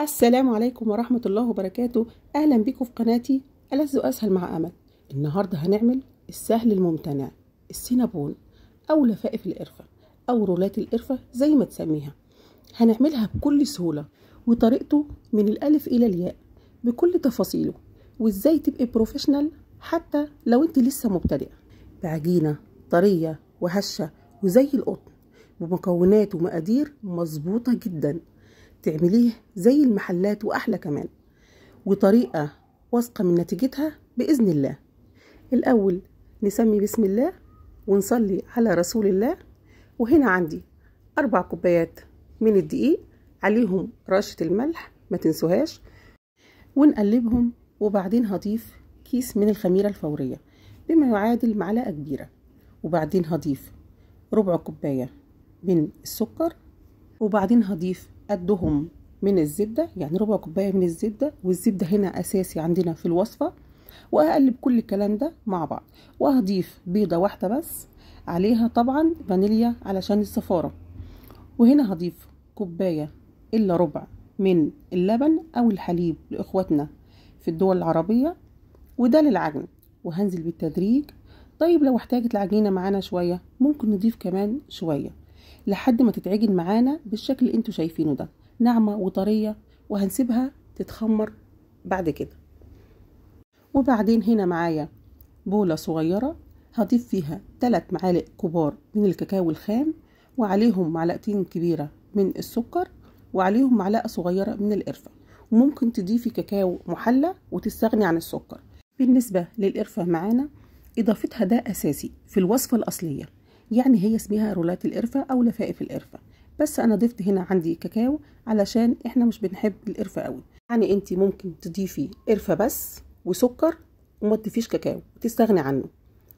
السلام عليكم ورحمة الله وبركاته أهلا بكم في قناتي ألذ وأسهل مع أمل النهاردة هنعمل السهل الممتنع السينابون أو لفائف القرفة أو رولات القرفة زي ما تسميها هنعملها بكل سهولة وطريقته من الألف إلى الياء بكل تفاصيله وإزاي تبقي بروفيشنال حتى لو أنت لسه مبتدئة بعجينة طرية وهشة وزي القطن بمكونات ومقادير مظبوطة جداً تعمليه زي المحلات وأحلى كمان وطريقة واثقة من نتيجتها بإذن الله الأول نسمي بسم الله ونصلي على رسول الله وهنا عندي أربع كوبايات من الدقيق عليهم رشة الملح ما تنسوهاش ونقلبهم وبعدين هضيف كيس من الخميرة الفورية بما يعادل معلقة كبيرة وبعدين هضيف ربع كوباية من السكر وبعدين هضيف قدهم من الزبدة يعني ربع كوباية من الزبدة والزبدة هنا أساسي عندنا في الوصفة وهقلب كل الكلام ده مع بعض وهضيف بيضة واحدة بس عليها طبعا فانيليا علشان الصفارة وهنا هضيف كوباية إلا ربع من اللبن أو الحليب لإخواتنا في الدول العربية وده للعجن وهنزل بالتدريج طيب لو احتاجت العجينة معانا شوية ممكن نضيف كمان شوية لحد ما تتعجن معانا بالشكل اللي انتوا شايفينه ده ناعمه وطريه وهنسيبها تتخمر بعد كده وبعدين هنا معايا بولة صغيرة هضيف فيها 3 معالق كبار من الكاكاو الخام وعليهم معلقتين كبيرة من السكر وعليهم معلقة صغيرة من القرفة وممكن تضيفي كاكاو محلى وتستغني عن السكر بالنسبة للقرفة معانا إضافتها ده أساسي في الوصفة الأصلية يعني هي اسمها رولات القرفة أو لفائف القرفة بس أنا ضفت هنا عندي كاكاو علشان إحنا مش بنحب القرفة قوي يعني أنت ممكن تضيفي قرفة بس وسكر وما تضيفيش كاكاو وتستغني عنه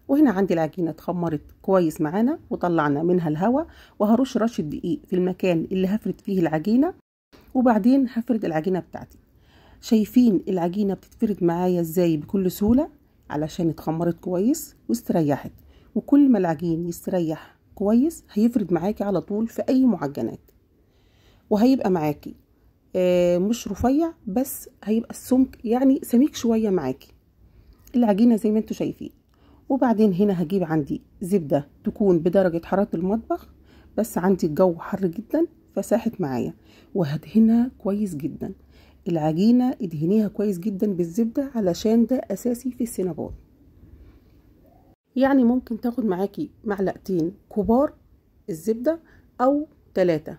وهنا عندي العجينة اتخمرت كويس معانا وطلعنا منها الهواء وهرش رشة دقيق في المكان اللي هفرد فيه العجينة وبعدين هفرد العجينة بتاعتي شايفين العجينة بتتفرد معايا ازاي بكل سهولة علشان اتخمرت كويس واستريحت وكل ما العجين يستريح كويس هيفرد معاكي على طول في اي معجنات وهيبقى معاكي آه مش رفيع بس هيبقى السمك يعني سميك شويه معاكي العجينه زي ما انتوا شايفين وبعدين هنا هجيب عندي زبده تكون بدرجه حراره المطبخ بس عندي الجو حر جدا فساحت معايا وهدهنها كويس جدا العجينه ادهنيها كويس جدا بالزبده علشان ده اساسي في السينابون يعني ممكن تاخد معاكي معلقتين كبار الزبدة أو ثلاثة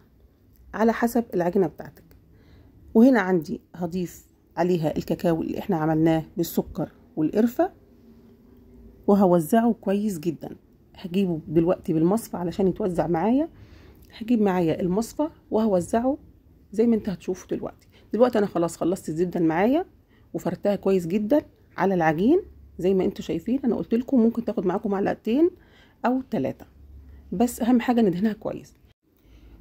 على حسب العجنة بتاعتك وهنا عندي هضيف عليها الكاكاو اللي احنا عملناه بالسكر والقرفة وهوزعه كويس جدا هجيبه دلوقتي بالمصفى علشان يتوزع معايا هجيب معايا المصفى وهوزعه زي ما انت هتشوفه دلوقتي دلوقتي انا خلاص خلصت الزبدة معايا وفرتها كويس جدا على العجين زي ما انتوا شايفين انا قلت لكم ممكن تاخد معاكم معلقتين او ثلاثه بس اهم حاجه ندهنها كويس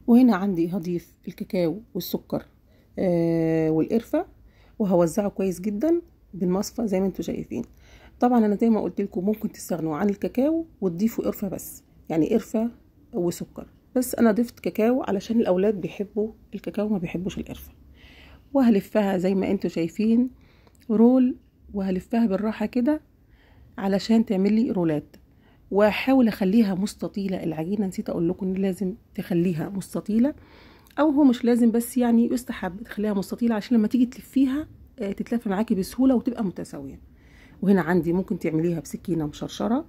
وهنا عندي هضيف الكاكاو والسكر آه والقرفه وهوزعه كويس جدا بالمصفى زي ما انتوا شايفين طبعا انا زي ما قلت لكم ممكن تستغنوا عن الكاكاو وتضيفوا قرفه بس يعني قرفه وسكر بس انا ضفت كاكاو علشان الاولاد بيحبوا الكاكاو ما بيحبوش القرفه وهلفها زي ما انتوا شايفين رول وهلفها بالراحة كده علشان تعمل لي رولات واحاول اخليها مستطيلة العجينة نسيت اقول لكم ان لازم تخليها مستطيلة او هو مش لازم بس يعني يستحب تخليها مستطيلة عشان لما تيجي تلفيها آه، تتلف معاكي بسهولة وتبقى متساوية وهنا عندي ممكن تعمليها بسكينة مشرشرة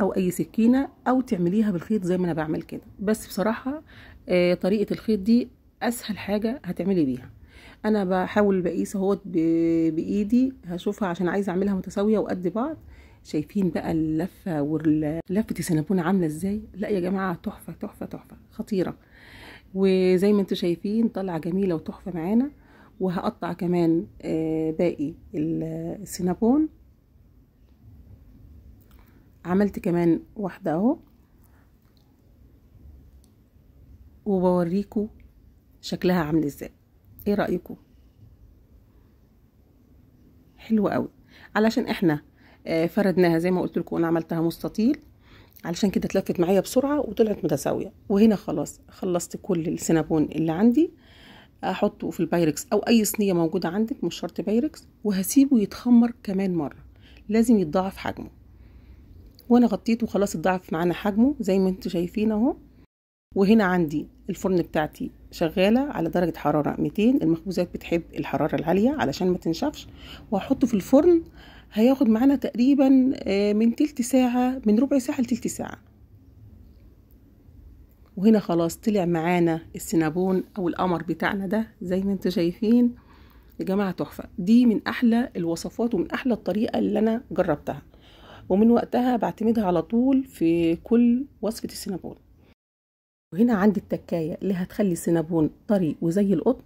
او اي سكينة او تعمليها بالخيط زي ما انا بعمل كده بس بصراحة آه، طريقة الخيط دي اسهل حاجة هتعملي بيها انا بحاول بقيس اهوت بايدي هشوفها عشان عايزه اعملها متساويه وقد بعض شايفين بقى اللفه ولفه السنابون عامله ازاي لا يا جماعه تحفه تحفه تحفه خطيره وزي ما انتم شايفين طالعه جميله وتحفه معانا وهقطع كمان آه، باقي السنابون عملت كمان واحده اهو وبوريكم شكلها عامل ازاي ايه رايكم حلوه قوي علشان احنا آه، فردناها زي ما قلت لكم انا عملتها مستطيل علشان كده اتلفت معايا بسرعه وطلعت متساويه وهنا خلاص خلصت كل السينابون اللي عندي احطه في البايركس او اي صينيه موجوده عندك مش شرط بايركس وهسيبه يتخمر كمان مره لازم يتضاعف حجمه وانا غطيته خلاص اتضاعف معانا حجمه زي ما انتم شايفين اهو وهنا عندي الفرن بتاعتي شغاله على درجه حراره 200 المخبوزات بتحب الحراره العاليه علشان ما تنشفش وهحطه في الفرن هياخد معانا تقريبا آه، من تلت ساعه من ربع ساعه لتلت ساعه وهنا خلاص طلع معانا السنابون او القمر بتاعنا ده زي ما انتم شايفين يا جماعه تحفه دي من احلى الوصفات ومن احلى الطريقه اللي انا جربتها ومن وقتها بعتمدها على طول في كل وصفه السنابون وهنا عندي التكاية اللي هتخلي السينابون طري وزي القطن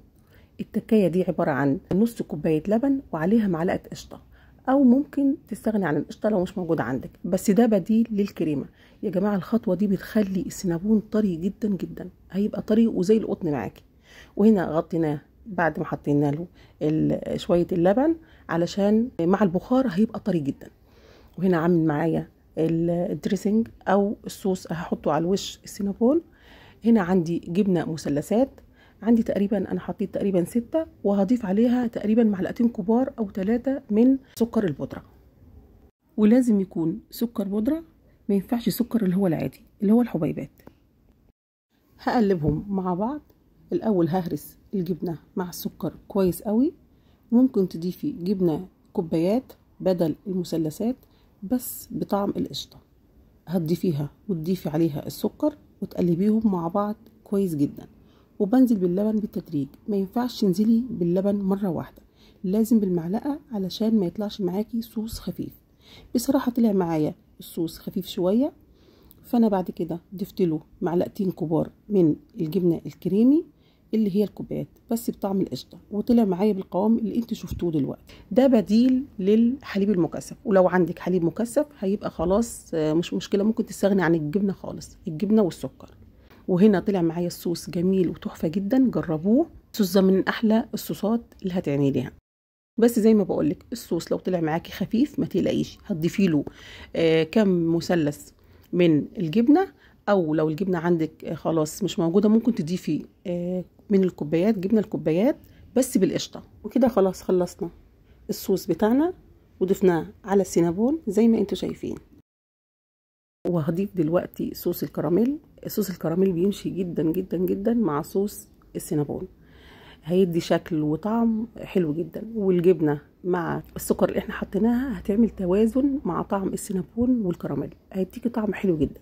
التكاية دي عبارة عن نص كوباية لبن وعليها معلقة قشطة أو ممكن تستغني عن القشطة لو مش موجودة عندك بس ده بديل للكريمة يا جماعة الخطوة دي بتخلي السينابون طري جدا جدا هيبقى طري وزي القطن معاكي وهنا غطيناه بعد ما حطينا له شوية اللبن علشان مع البخار هيبقى طري جدا وهنا عامل معايا الدريسنج او الصوص هحطه على الوش السينابون هنا عندي جبنة مثلثات عندي تقريبا انا حطيت تقريبا ستة وهضيف عليها تقريبا معلقتين كبار او ثلاثة من سكر البودرة ولازم يكون سكر بودرة ما ينفعش سكر اللي هو العادي اللي هو الحبيبات هقلبهم مع بعض الاول ههرس الجبنة مع السكر كويس قوي ممكن تضيفي جبنة كوبايات بدل المثلثات بس بطعم القشطة هتضيفيها وتضيفي عليها السكر وتقلبيهم مع بعض كويس جدا وبنزل باللبن بالتدريج ما ينفعش تنزلي باللبن مرة واحدة لازم بالمعلقة علشان ما يطلعش معاكي صوص خفيف بصراحة طلع معايا الصوص خفيف شوية فأنا بعد كده ضفت له معلقتين كبار من الجبنة الكريمي اللي هي الكوبايات بس بطعم القشطه وطلع معايا بالقوام اللي انت شفتوه دلوقتي ده بديل للحليب المكثف ولو عندك حليب مكثف هيبقى خلاص آه، مش مشكله ممكن تستغني عن الجبنه خالص الجبنه والسكر وهنا طلع معايا الصوص جميل وتحفه جدا جربوه الصوص من احلى الصوصات اللي هتعني ليها بس زي ما بقولك الصوص لو طلع معاكي خفيف ما تقلقيش هتضيفي له آه كم مثلث من الجبنه او لو الجبنه عندك آه، خلاص مش موجوده ممكن تضيفي آه، من الكوبايات جبنا الكوبايات بس بالقشطة وكده خلاص خلصنا الصوص بتاعنا وضفناه على السينابون زي ما انتوا شايفين وهضيف دلوقتي صوص الكراميل صوص الكراميل بيمشي جدا جدا جدا مع صوص السينابون هيدي شكل وطعم حلو جدا والجبنه مع السكر اللي احنا حطيناها هتعمل توازن مع طعم السينابون والكراميل هيديكي طعم حلو جدا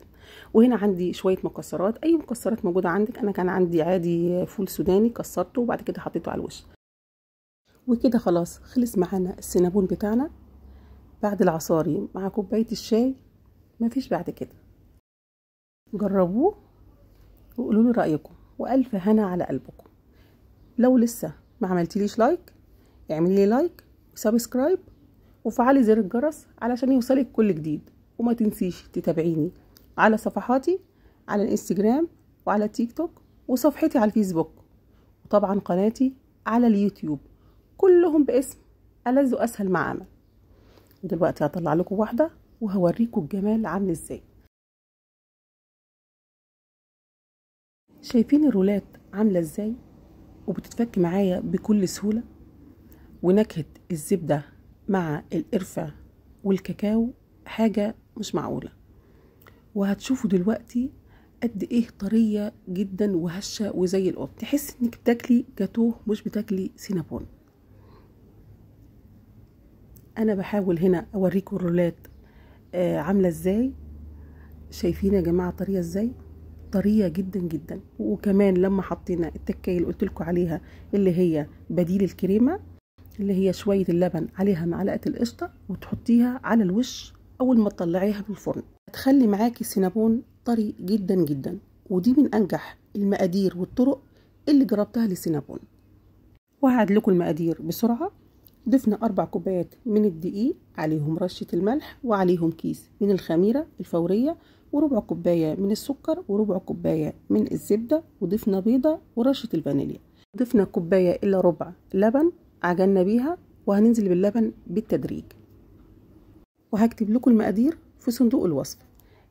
وهنا عندي شويه مكسرات اي مكسرات موجوده عندك انا كان عندي عادي فول سوداني كسرته وبعد كده حطيته على الوش وكده خلاص خلص معانا السينابون بتاعنا بعد العصاري مع كوبايه الشاي مفيش بعد كده جربوه وقولوا لي رايكم والف هنا على قلبكم لو لسه ما عملتليش لايك اعملي لي لايك وسبسكرايب وفعلي زر الجرس علشان يوصلك كل جديد وما تنسيش تتابعيني على صفحاتي على الانستجرام وعلى التيك توك وصفحتي على الفيسبوك وطبعا قناتي على اليوتيوب كلهم باسم ألذ وأسهل مع أمل ودلوقتي هطلع لكم واحدة وهوريكم الجمال عامل ازاي شايفين الرولات عاملة ازاي وبتتفك معايا بكل سهولة ونكهة الزبدة مع القرفة والكاكاو حاجة مش معقولة وهتشوفوا دلوقتي قد ايه طريه جدا وهشه وزي القط تحس انك بتاكلي جاتوه مش بتاكلي سينابون انا بحاول هنا اوريكم الرولات آه عامله ازاي شايفين يا جماعه طريه ازاي طريه جدا جدا وكمان لما حطينا التكايه اللي قلت لكم عليها اللي هي بديل الكريمه اللي هي شويه اللبن عليها معلقه القشطه وتحطيها على الوش اول ما تطلعيها من الفرن هتخلي معاكي سينابون طري جدا جدا ودي من أنجح المقادير والطرق اللي جربتها لسينابون وهعد لكم المقادير بسرعة ضفنا أربع كوبايات من الدقيق عليهم رشة الملح وعليهم كيس من الخميرة الفورية وربع كوباية من السكر وربع كوباية من الزبدة وضفنا بيضة ورشة الفانيليا ضفنا كوباية إلا ربع لبن عجلنا بيها وهننزل باللبن بالتدريج وهكتب لكم المقادير في صندوق الوصف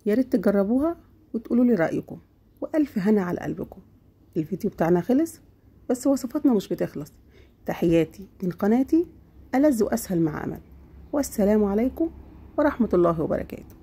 ياريت تجربوها وتقولوا لي رايكم والف هنا على قلبكم الفيديو بتاعنا خلص بس وصفاتنا مش بتخلص تحياتي من قناتي ألذ وأسهل مع أمل والسلام عليكم ورحمة الله وبركاته